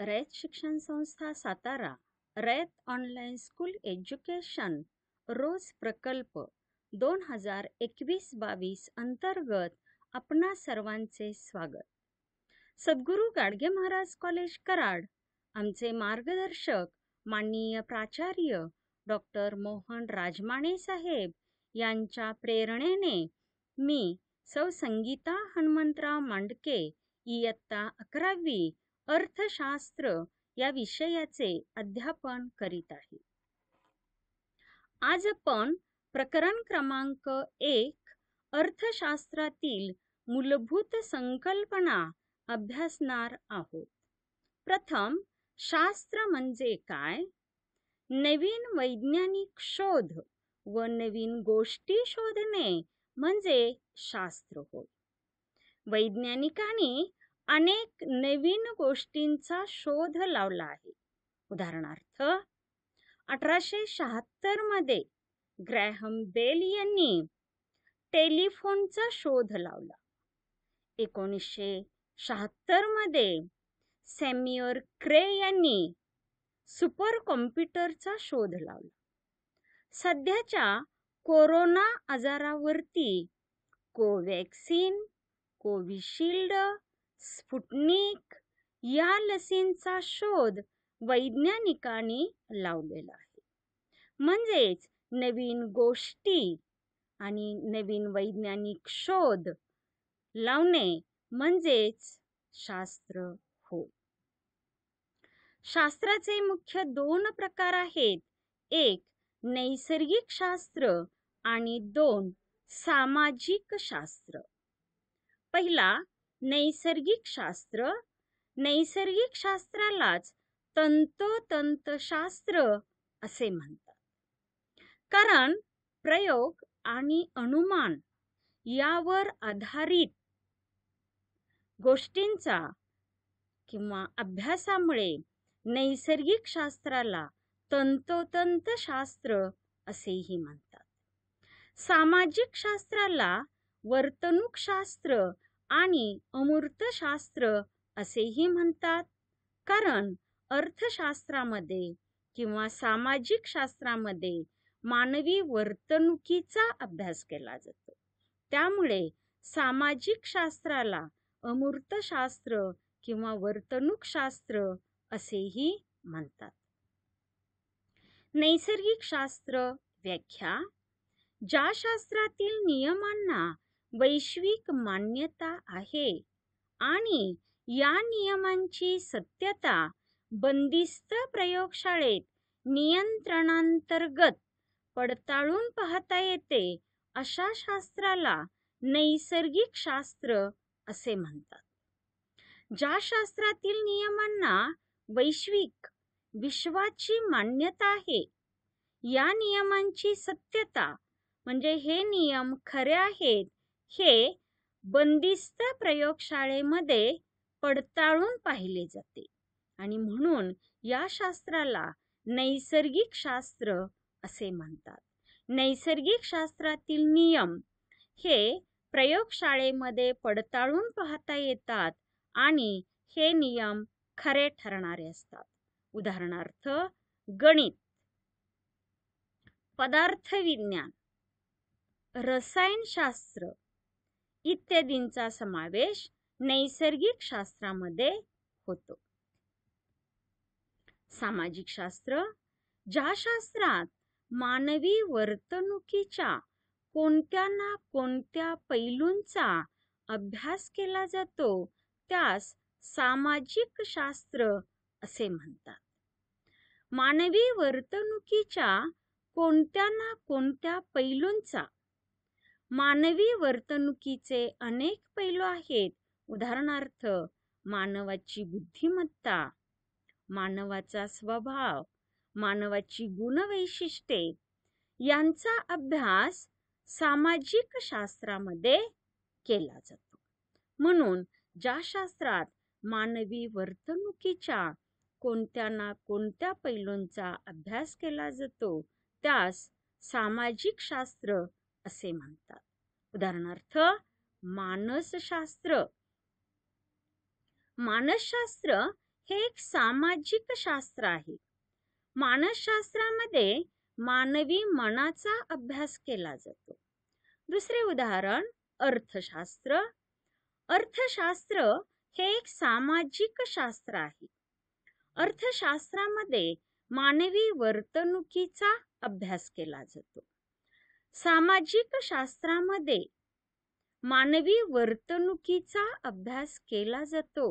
रयत Shikshan Sanstha Satara Rayat online school education रोज प्रकल्प दोन हजार एकवीस बावीस अंतर्गत आपणा सर्वांचे स्वागत सद्गुरू गाडगे महाराज कॉलेज कराड आमचे मार्गदर्शक माननीय प्राचार्य डॉक्टर मोहन राजमाणे साहेब यांच्या प्रेरणेने मी सौ संगीता हनुमंतराव मांडके इयत्ता अकरावी अर्थशास्त्र या विषयाचे अध्यापन करीत आहे आज आपण प्रकरण क्रमांक एक अर्थशास्त्रातील मूलभूत संकल्पना अभ्यासणार आहोत प्रथम शास्त्र म्हणजे काय नवीन वैज्ञानिक शोध व नवीन गोष्टी शोधणे म्हणजे शास्त्र होय वैज्ञानिकांनी अनेक नवीन गोष्टींचा शोध लावला आहे उदाहरणार्थ अठराशे शहात्तर मध्ये ग्रॅहम बेल यांनी टेलिफोनचा शोध लावला एकोणीसशे शहात्तर मध्ये सॅम्युअर क्रे यांनी सुपर कॉम्प्युटरचा शोध लावला सध्याच्या कोरोना आजारावरती कोवॅक्सिन कोविशिल्ड स्फुटनिक या लसींचा शोध वैज्ञानिकांनी लावलेला आहे म्हणजेच नवीन गोष्टी आणि नवीन वैज्ञानिक शोध लावणे म्हणजेच शास्त्र हो शास्त्राचे मुख्य दोन प्रकार आहेत एक नैसर्गिक शास्त्र आणि दोन सामाजिक शास्त्र पहिला नैसर्गिक शास्त्र नैसर्गिक शास्त्रालाच तंतोतंत शास्त्र असे म्हणतात कारण प्रयोग आणि अनुमान यावर आधारित गोष्टींचा किंवा अभ्यासामुळे नैसर्गिक शास्त्राला तंतोतंत शास्त्र असेही म्हणतात सामाजिक शास्त्राला वर्तणूक शास्त्र आणि अमूर्तशास्त्र असेही म्हणतात कारण अर्थशास्त्रामध्ये किंवा सामाजिक शास्त्रामध्ये मानवी वर्तणुकीचा अभ्यास केला जातो त्यामुळे सामाजिक शास्त्राला अमूर्तशास्त्र किंवा शास्त्र असेही म्हणतात नैसर्गिक शास्त्र व्याख्या ज्या शास्त्रातील नियमांना वैश्विक मान्यता आहे आणि या नियमांची सत्यता बंदिस्त प्रयोगशाळेत नियंत्रणांतर्गत पडताळून पाहता येते अशा शास्त्राला नैसर्गिक शास्त्र असे म्हणतात ज्या शास्त्रातील नियमांना वैश्विक विश्वाची मान्यता आहे या नियमांची सत्यता म्हणजे हे नियम खरे आहेत हे बंदिस्त प्रयोगशाळेमध्ये पडताळून पाहिले जाते आणि म्हणून या शास्त्राला नैसर्गिक शास्त्र असे म्हणतात नैसर्गिक शास्त्रातील नियम हे प्रयोगशाळेमध्ये पडताळून पाहता येतात आणि हे नियम खरे ठरणारे असतात उदाहरणार्थ गणित पदार्थ विज्ञान रसायनशास्त्र इत्यादींचा समावेश नैसर्गिक शास्त्रामध्ये होतो सामाजिक शास्त्र ज्या शास्त्रात मानवी वर्तणुकीच्या कोणत्या ना कोणत्या पैलूंचा अभ्यास केला जातो त्यास सामाजिक शास्त्र असे म्हणतात मानवी वर्तणुकीच्या कोणत्या ना कोणत्या पैलूंचा मानवी वर्तणुकीचे अनेक पैलू आहेत उदाहरणार्थ मानवाची बुद्धिमत्ता मानवाचा स्वभाव मानवाची गुणवैशिष्ट्ये यांचा अभ्यास सामाजिक शास्त्रामध्ये केला जातो म्हणून ज्या शास्त्रात मानवी वर्तणुकीच्या कोणत्या ना कोणत्या पैलूंचा अभ्यास केला जातो त्यास सामाजिक शास्त्र असे म्हणतात उदाहरणार्थ मानसशास्त्र मानसशास्त्र हे एक सामाजिक शास्त्र आहे मानसशास्त्रामध्ये मानवी मनाचा अभ्यास केला जातो दुसरे उदाहरण अर्थशास्त्र अर्थशास्त्र हे एक सामाजिक शास्त्र आहे अर्थशास्त्रामध्ये मानवी वर्तणुकीचा अभ्यास केला जातो सामाजिक शास्त्रामध्ये मानवी वर्तणुकीचा अभ्यास केला जातो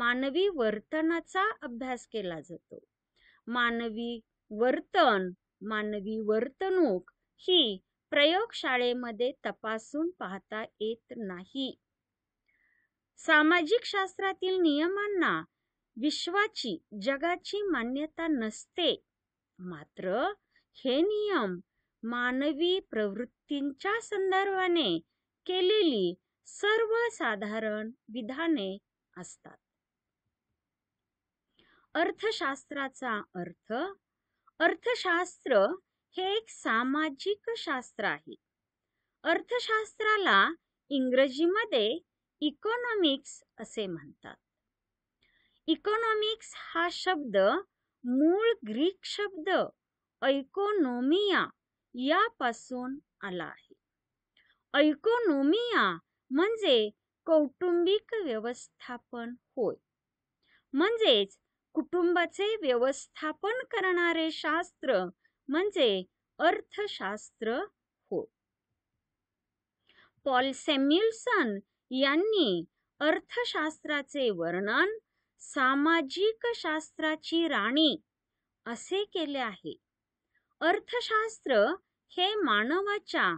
मानवी वर्तनाचा अभ्यास केला जातो मानवी वर्तन मानवी वर्तणूक ही प्रयोगशाळेमध्ये तपासून पाहता येत नाही सामाजिक शास्त्रातील नियमांना विश्वाची जगाची मान्यता नसते मात्र हे नियम मानवी प्रवृत्तींच्या संदर्भाने केलेली सर्वसाधारण विधाने असतात अर्थशास्त्राचा अर्थ अर्थशास्त्र हे एक सामाजिक शास्त्र आहे अर्थशास्त्राला इंग्रजीमध्ये इकॉनॉमिक्स असे म्हणतात इकॉनॉमिक्स हा शब्द मूळ ग्रीक शब्द ऐकोनोमिया यापासून आला आहे ऐकोनोमिया म्हणजे कौटुंबिक व्यवस्थापन होय म्हणजेच कुटुंबाचे व्यवस्थापन करणारे शास्त्र म्हणजे अर्थशास्त्र होय पॉल सेम्युल्सन यांनी अर्थशास्त्राचे वर्णन सामाजिक शास्त्राची राणी असे केले आहे अर्थशास्त्र हे मानवाच्या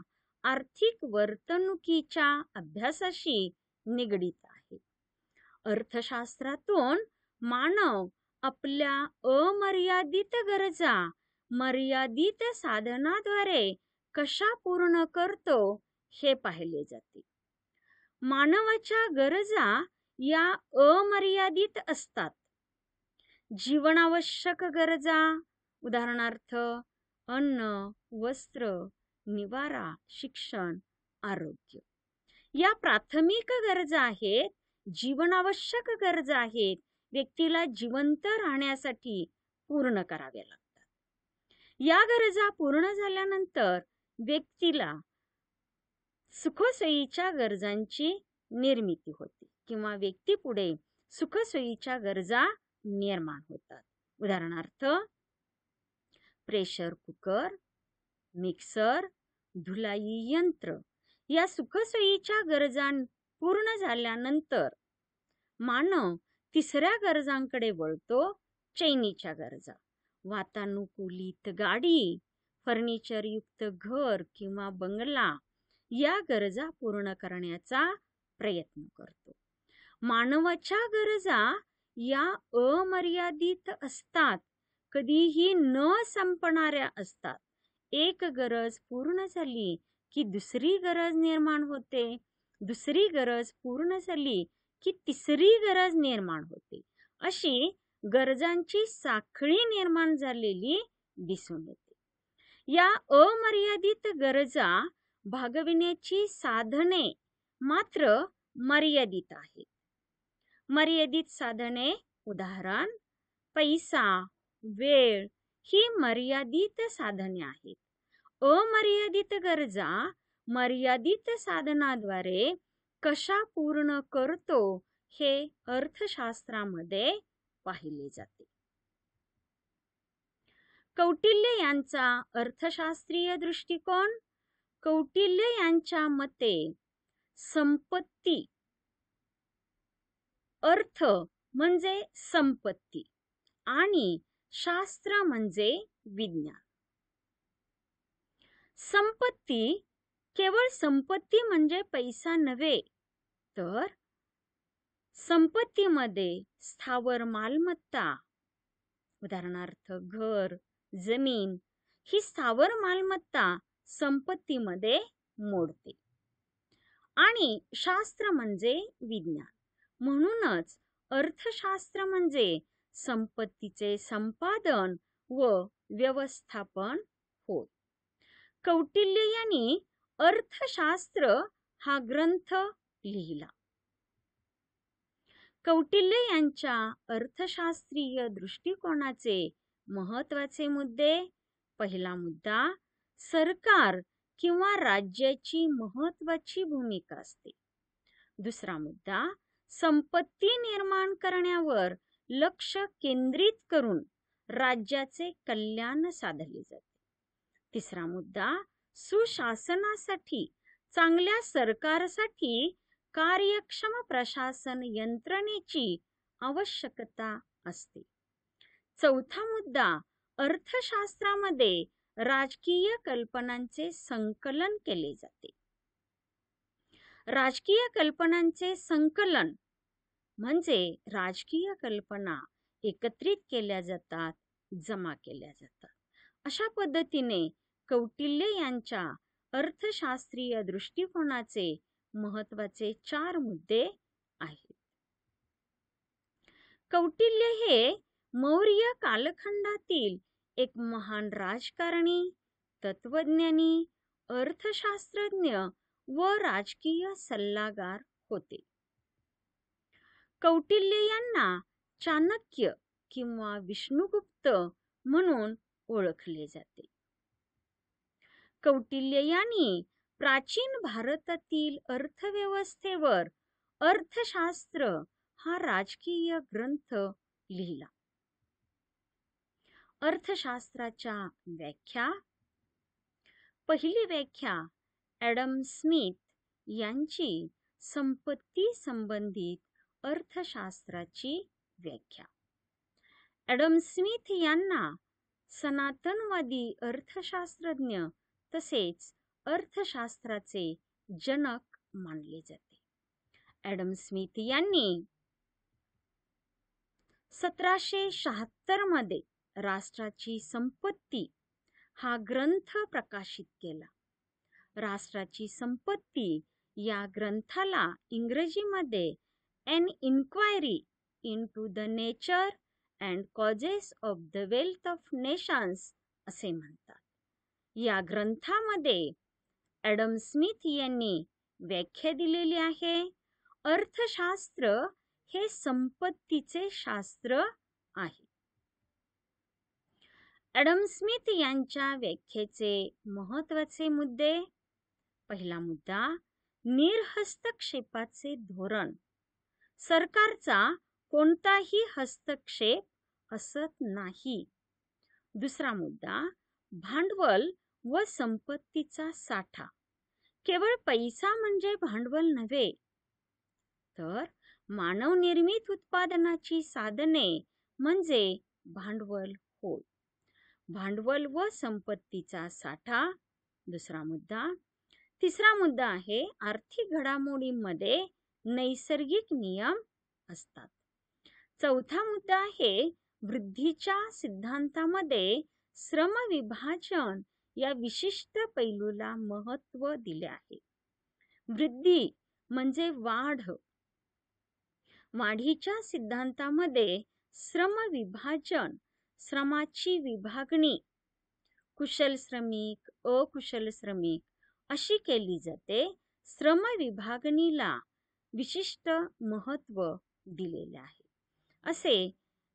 आर्थिक वर्तणुकीच्या अभ्यासाशी निगडीत आहे अर्थशास्त्रातून मानव आपल्या अमर्यादित गरजा मर्यादित साधनाद्वारे कशा पूर्ण करतो हे पाहिले जाते मानवाच्या गरजा या अमर्यादित असतात जीवनावश्यक गरजा उदाहरणार्थ अन्न वस्त्र निवारा शिक्षण आरोग्य या प्राथमिक गरजा आहेत जीवनावश्यक गरजा आहेत व्यक्तीला जिवंत राहण्यासाठी पूर्ण कराव्या लागतात या गरजा पूर्ण झाल्यानंतर व्यक्तीला सुखसोयीच्या गरजांची निर्मिती होते किंवा व्यक्ती पुढे सुखसोयीच्या गरजा निर्माण होतात उदाहरणार्थ प्रेशर कुकर मिक्सर धुलाई यंत्र या सुखसोयीच्या गरजा पूर्ण झाल्यानंतर मानव तिसऱ्या गरजांकडे वळतो चैनीच्या गरजा वातानुकूलित गाडी युक्त घर किंवा बंगला या गरजा पूर्ण करण्याचा प्रयत्न करतो मानवाच्या गरजा या अमर्यादित असतात कधीही न संपणाऱ्या असतात एक गरज पूर्ण झाली की दुसरी गरज निर्माण होते दुसरी गरज पूर्ण झाली की तिसरी गरज निर्माण होते अशी गरजांची साखळी निर्माण झालेली दिसून येते या अमर्यादित गरजा भागविण्याची साधने मात्र मर्यादित आहेत मर्यादित साधने उदाहरण पैसा वेळ ही मर्यादित साधने आहेत अमर्यादित गरजा मर्यादित साधनाद्वारे कशा पूर्ण करतो हे अर्थशास्त्रामध्ये पाहिले जाते कौटिल्य यांचा अर्थशास्त्रीय दृष्टिकोन कौटिल्य यांच्या मते संपत्ती अर्थ म्हणजे संपत्ती आणि शास्त्र म्हणजे विज्ञान संपत्ती केवळ संपत्ती म्हणजे पैसा नव्हे तर संपत्तीमध्ये स्थावर मालमत्ता उदाहरणार्थ घर जमीन ही स्थावर मालमत्ता संपत्तीमध्ये मोडते आणि शास्त्र म्हणजे विज्ञान म्हणूनच अर्थशास्त्र म्हणजे संपत्तीचे संपादन व व्यवस्थापन होत कौटिल्य यांनी अर्थशास्त्र हा ग्रंथ लिहिला कौटिल्य यांच्या अर्थशास्त्रीय दृष्टिकोनाचे महत्वाचे मुद्दे पहिला मुद्दा सरकार किंवा राज्याची महत्वाची भूमिका असते दुसरा मुद्दा संपत्ती निर्माण करण्यावर लक्ष केंद्रित करून राज्याचे कल्याण साधले जाते तिसरा मुद्दा सुशासनासाठी चांगल्या सरकारसाठी कार्यक्षम प्रशासन यंत्रणेची आवश्यकता असते चौथा मुद्दा अर्थशास्त्रामध्ये राजकीय कल्पनांचे संकलन केले जाते राजकीय कल्पनांचे संकलन म्हणजे राजकीय कल्पना एकत्रित केल्या जातात जमा केल्या जातात अशा पद्धतीने कौटिल्य यांच्या अर्थशास्त्रीय दृष्टिकोनाचे महत्वाचे चार मुद्दे आहेत कौटिल्य हे मौर्य कालखंडातील एक महान राजकारणी तत्वज्ञानी अर्थशास्त्रज्ञ व राजकीय सल्लागार होते कौटिल्य यांना चाणक्य किंवा विष्णुगुप्त म्हणून ओळखले जाते कौटिल्य यांनी प्राचीन भारतातील अर्थव्यवस्थेवर अर्थशास्त्र हा राजकीय ग्रंथ लिहिला अर्थशास्त्राच्या व्याख्या पहिली व्याख्या ॲडम स्मिथ यांची संपत्ती संबंधित अर्थशास्त्राची व्याख्या ॲडम स्मिथ यांना सनातनवादी अर्थशास्त्रज्ञ तसेच अर्थशास्त्राचे जनक मानले जाते ॲडम स्मिथ यांनी सतराशे शहात्तरमध्ये राष्ट्राची संपत्ती हा ग्रंथ प्रकाशित केला राष्ट्राची संपत्ती या ग्रंथाला इंग्रजीमध्ये an inquiry into the nature and causes of the wealth of nations असे म्हणतात या ग्रंथामध्ये ॲडम स्मिथ यांनी व्याख्या दिलेली आहे अर्थशास्त्र हे संपत्तीचे शास्त्र आहे ॲडम स्मिथ यांच्या व्याख्येचे महत्वाचे मुद्दे पहिला मुद्दा निर्हस्तक्षेपाचे धोरण सरकारचा कोणताही हस्तक्षेप असत नाही दुसरा मुद्दा भांडवल व संपत्तीचा साठा केवळ पैसा म्हणजे भांडवल नव्हे तर मानवनिर्मित उत्पादनाची साधने म्हणजे भांडवल होय भांडवल व संपत्तीचा साठा दुसरा मुद्दा तिसरा मुद्दा आहे आर्थिक मध्ये नैसर्गिक नियम असतात चौथा मुद्दा आहे वृद्धीच्या सिद्धांतामध्ये श्रम विभाजन या विशिष्ट पैलूला महत्व दिले आहे वृद्धी म्हणजे वाढ वाढीच्या सिद्धांतामध्ये श्रम विभाजन श्रमाची विभागणी कुशल श्रमिक अकुशल श्रमिक अशी केली जाते श्रम विभागणीला विशिष्ट महत्त्व दिलेले आहे असे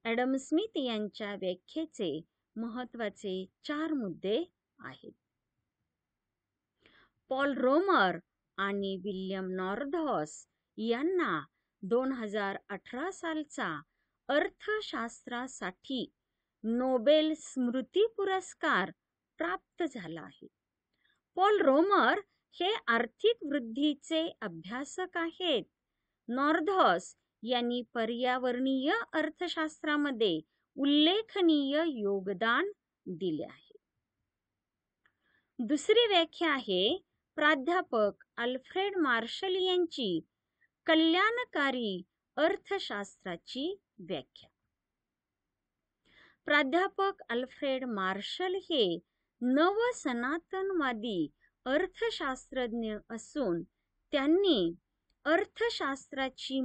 ॲडम स्मिथ यांच्या व्याख्येचे महत्त्वाचे चार मुद्दे आहेत पॉल रोमर आणि विल्यम नॉर्धॉस यांना दोन हजार अठरा सालचा अर्थशास्त्रासाठी नोबेल स्मृती पुरस्कार प्राप्त झाला आहे पॉल रोमर हे आर्थिक वृद्धीचे अभ्यासक आहेत नॉर्धॉस यांनी पर्यावरणीय अर्थशास्त्रामध्ये उल्लेखनीय योगदान दिले आहे दुसरी व्याख्या आहे प्राध्यापक अल्फ्रेड मार्शल यांची कल्याणकारी अर्थशास्त्राची व्याख्या प्राध्यापक अल्फ्रेड मार्शल हे नव सनातनवादी अर्थशास्त्रज्ञ असून त्यांनी अर्थशास्त्राची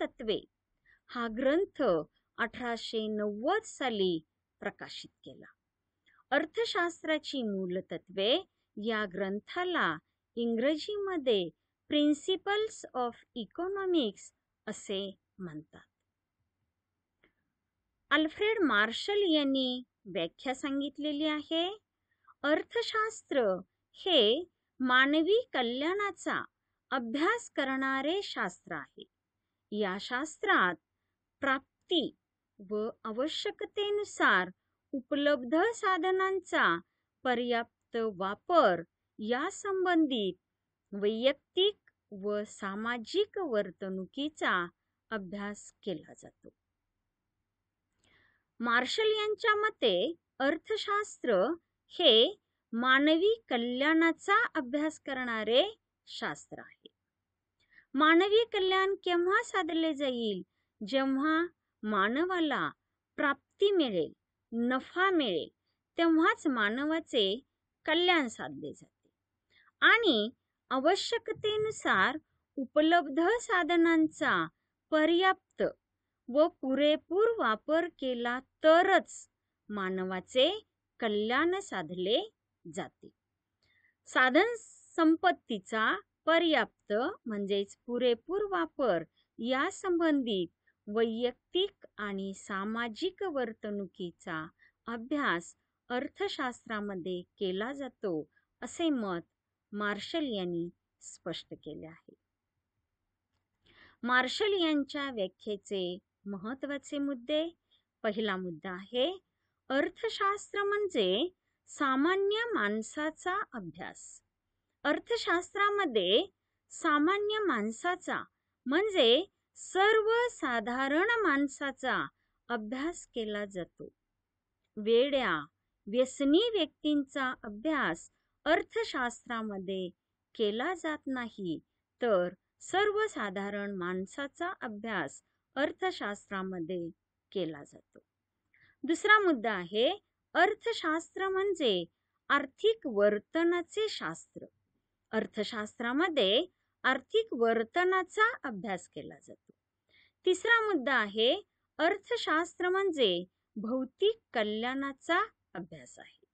तत्वे हा ग्रंथ अठराशे नव्वद साली प्रकाशित केला अर्थशास्त्राची तत्वे या ग्रंथाला इंग्रजीमध्ये प्रिन्सिपल्स ऑफ इकॉनॉमिक्स असे म्हणतात अल्फ्रेड मार्शल यांनी व्याख्या सांगितलेली आहे अर्थशास्त्र हे मानवी कल्याणाचा अभ्यास करणारे शास्त्र आहे या शास्त्रात प्राप्ती व आवश्यकतेनुसार उपलब्ध साधनांचा पर्याप्त वापर या संबंधित वैयक्तिक व सामाजिक वर्तणुकीचा अभ्यास केला जातो मार्शल यांच्या मते अर्थशास्त्र हे मानवी कल्याणाचा अभ्यास करणारे शास्त्र आहे मानवी कल्याण केव्हा साधले जाईल जेव्हा मानवाला प्राप्ती मिळेल नफा मिळेल तेव्हाच मानवाचे कल्याण साधले जाते आणि आवश्यकतेनुसार उपलब्ध साधनांचा पर्याप्त व पुरेपूर वापर केला तरच मानवाचे कल्याण साधले जाते साधन संपत्तीचा पर्याप्त म्हणजेच पुरेपूर वापर या संबंधित वैयक्तिक आणि सामाजिक वर्तणुकीचा अभ्यास अर्थशास्त्रामध्ये केला जातो असे मत मार्शल यांनी स्पष्ट केले आहे मार्शल यांच्या व्याख्येचे महत्वाचे मुद्दे पहिला मुद्दा आहे अर्थशास्त्र म्हणजे सामान्य माणसाचा अभ्यास अर्थशास्त्रामध्ये सामान्य माणसाचा म्हणजे सर्वसाधारण माणसाचा अभ्यास केला जातो वेड्या व्यसनी व्यक्तींचा अभ्यास अर्थशास्त्रामध्ये केला जात नाही तर सर्वसाधारण माणसाचा अभ्यास अर्थशास्त्रामध्ये केला जातो दुसरा मुद्दा आहे अर्थशास्त्र म्हणजे आर्थिक वर्तनाचे शास्त्र अर्थशास्त्रामध्ये आर्थिक वर्तनाचा अभ्यास केला जातो तिसरा मुद्दा आहे अर्थशास्त्र म्हणजे भौतिक कल्याणाचा अभ्यास आहे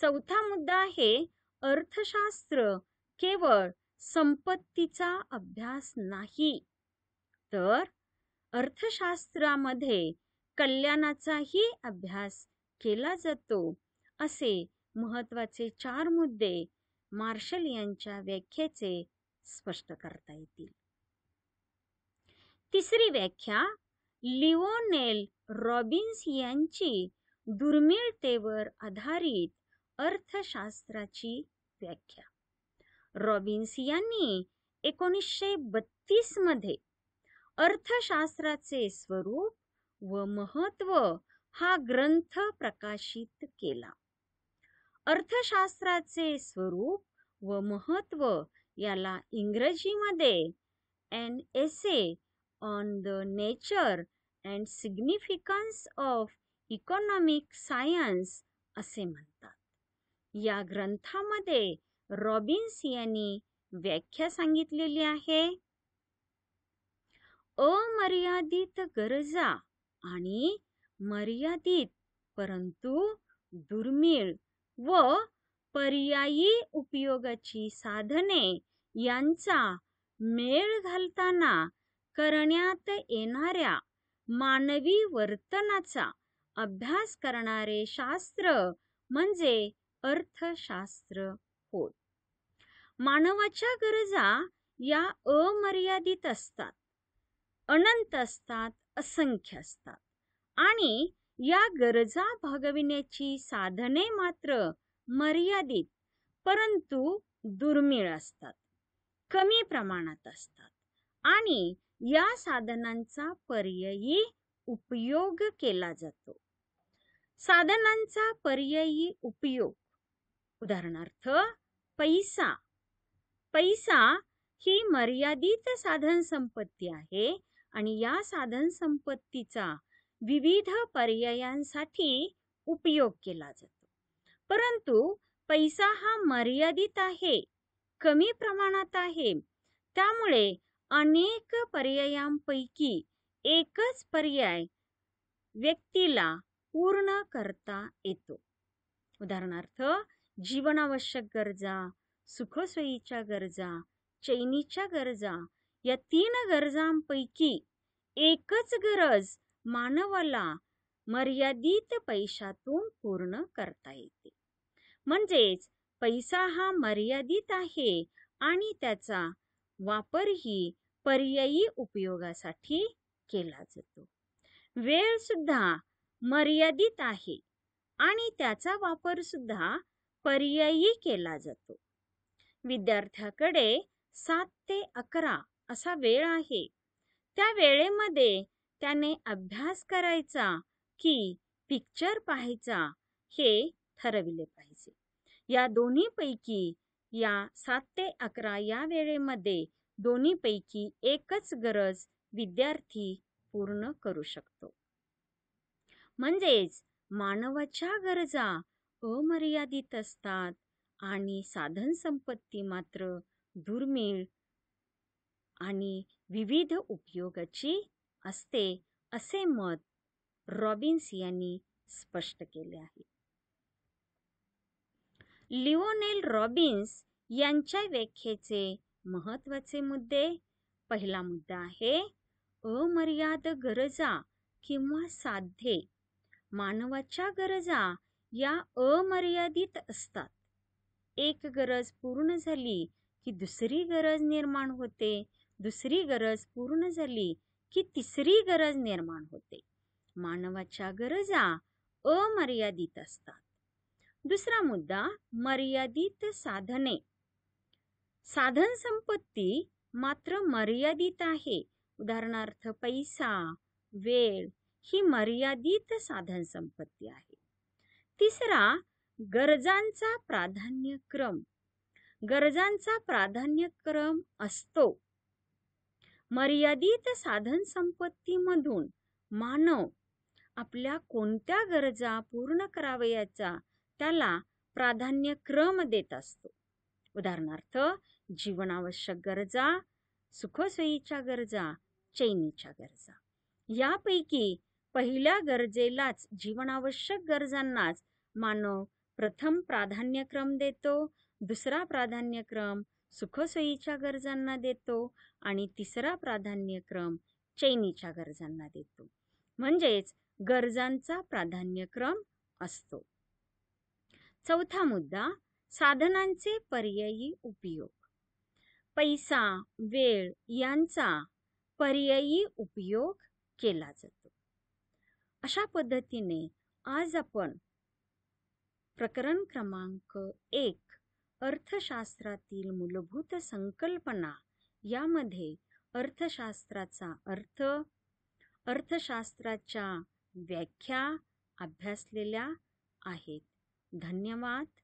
चौथा मुद्दा आहे अर्थशास्त्र केवळ संपत्तीचा अभ्यास नाही तर अर्थशास्त्रामध्ये कल्याणाचाही अभ्यास केला जातो असे महत्त्वाचे चार मुद्दे मार्शल यांच्या व्याख्येचे स्पष्ट करता येतील तिसरी व्याख्या लिओनेल रॉबिन्स यांची दुर्मिळतेवर आधारित अर्थशास्त्राची व्याख्या रॉबिन्स यांनी एकोणीसशे मध्ये अर्थशास्त्राचे स्वरूप व महत्त्व हा ग्रंथ प्रकाशित केला अर्थशास्त्राचे स्वरूप व महत्व याला इंग्रजीमध्ये an essay on the nature and significance of economic science असे म्हणतात या ग्रंथामध्ये रॉबिन्स यांनी व्याख्या सांगितलेली आहे अमर्यादित गरजा आणि मर्यादित परंतु दुर्मिळ व पर्यायी उपयोगाची साधने यांचा मेळ घालताना करण्यात येणाऱ्या मानवी वर्तनाचा अभ्यास करणारे शास्त्र म्हणजे अर्थशास्त्र होय मानवाच्या गरजा या अमर्यादित असतात अनंत असतात असंख्य असतात आणि या गरजा भागविण्याची साधने मात्र मर्यादित परंतु दुर्मिळ असतात कमी प्रमाणात असतात आणि या साधनांचा पर्यायी उपयोग केला जातो साधनांचा पर्यायी उपयोग उदाहरणार्थ पैसा पैसा ही मर्यादित साधन संपत्ती आहे आणि या साधन संपत्तीचा विविध पर्यायांसाठी उपयोग केला जातो परंतु पैसा हा मर्यादित आहे कमी प्रमाणात आहे त्यामुळे अनेक पर्यायांपैकी एकच पर्याय व्यक्तीला पूर्ण करता येतो उदाहरणार्थ जीवनावश्यक गरजा सुखसोयीच्या गरजा चैनीच्या गरजा या तीन गरजांपैकी एकच गरज मानवाला मर्यादित पैशातून पूर्ण करता येते म्हणजेच पैसा हा मर्यादित आहे आणि त्याचा वापरही पर्यायी उपयोगासाठी केला जातो वेळ सुद्धा मर्यादित आहे आणि त्याचा वापर सुद्धा पर्यायी केला जातो विद्यार्थ्याकडे सात ते अकरा असा वेळ आहे त्या वेळेमध्ये त्याने अभ्यास करायचा की पिक्चर पाहायचा हे ठरविले पाहिजे या दोन्हीपैकी या सात ते अकरा या वेळेमध्ये दोन्हीपैकी एकच गरज विद्यार्थी पूर्ण करू शकतो म्हणजेच मानवाच्या गरजा अमर्यादित असतात आणि साधन संपत्ती मात्र दुर्मिळ आणि विविध उपयोगाची असते असे मत रॉबिन्स यांनी स्पष्ट केले आहे लिओनेल रॉबिन्स यांच्या व्याख्येचे महत्वाचे मुद्दे पहिला मुद्दा आहे अमर्याद गरजा किंवा साध्ये मानवाच्या गरजा या अमर्यादित असतात एक गरज पूर्ण झाली की दुसरी गरज निर्माण होते दुसरी गरज पूर्ण झाली की तिसरी गरज निर्माण होते मानवाच्या गरजा अमर्यादित असतात दुसरा मुद्दा मर्यादित साधने साधन संपत्ती मात्र मर्यादित आहे उदाहरणार्थ पैसा वेळ ही मर्यादित साधन संपत्ती आहे तिसरा गरजांचा प्राधान्यक्रम गरजांचा प्राधान्यक्रम असतो मर्यादित साधनसंपत्तीमधून मानव आपल्या कोणत्या गरजा पूर्ण करावयाचा त्याला प्राधान्यक्रम देत असतो उदाहरणार्थ जीवनावश्यक गरजा सुखसोयीच्या गरजा चैनीच्या गरजा यापैकी पहिल्या गरजेलाच जीवनावश्यक गरजांनाच मानव प्रथम प्राधान्यक्रम देतो दुसरा प्राधान्यक्रम सुखसोयीच्या गरजांना देतो आणि तिसरा प्राधान्यक्रम चैनीच्या गरजांना देतो म्हणजेच गरजांचा प्राधान्यक्रम असतो चौथा मुद्दा साधनांचे पर्यायी उपयोग पैसा वेळ यांचा पर्यायी उपयोग केला जातो अशा पद्धतीने आज आपण प्रकरण क्रमांक एक अर्थशास्त्रातील मूलभूत संकल्पना यामध्ये अर्थशास्त्राचा अर्थ अर्थशास्त्राच्या व्याख्या अभ्यासलेल्या आहेत धन्यवाद